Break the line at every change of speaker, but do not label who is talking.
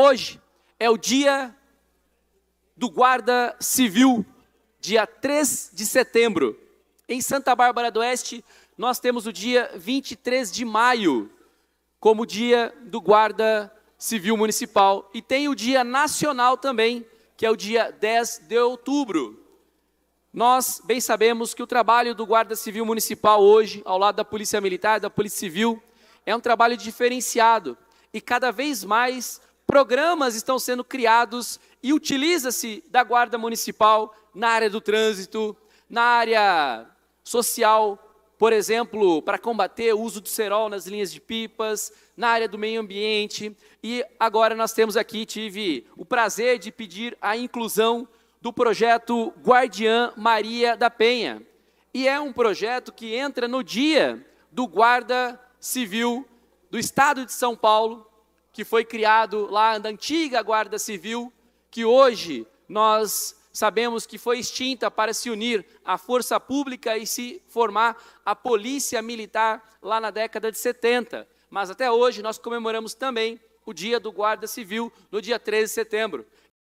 Hoje é o dia do Guarda Civil, dia 3 de setembro. Em Santa Bárbara do Oeste, nós temos o dia 23 de maio como dia do Guarda Civil Municipal. E tem o dia nacional também, que é o dia 10 de outubro. Nós bem sabemos que o trabalho do Guarda Civil Municipal hoje, ao lado da Polícia Militar, da Polícia Civil, é um trabalho diferenciado. E cada vez mais programas estão sendo criados e utiliza-se da Guarda Municipal na área do trânsito, na área social, por exemplo, para combater o uso do cerol nas linhas de pipas, na área do meio ambiente. E agora nós temos aqui, tive o prazer de pedir a inclusão do projeto Guardiã Maria da Penha. E é um projeto que entra no dia do Guarda Civil do Estado de São Paulo, que foi criado lá na antiga Guarda Civil, que hoje nós sabemos que foi extinta para se unir à Força Pública e se formar a Polícia Militar lá na década de 70. Mas até hoje nós comemoramos também o dia do Guarda Civil, no dia 13 de setembro.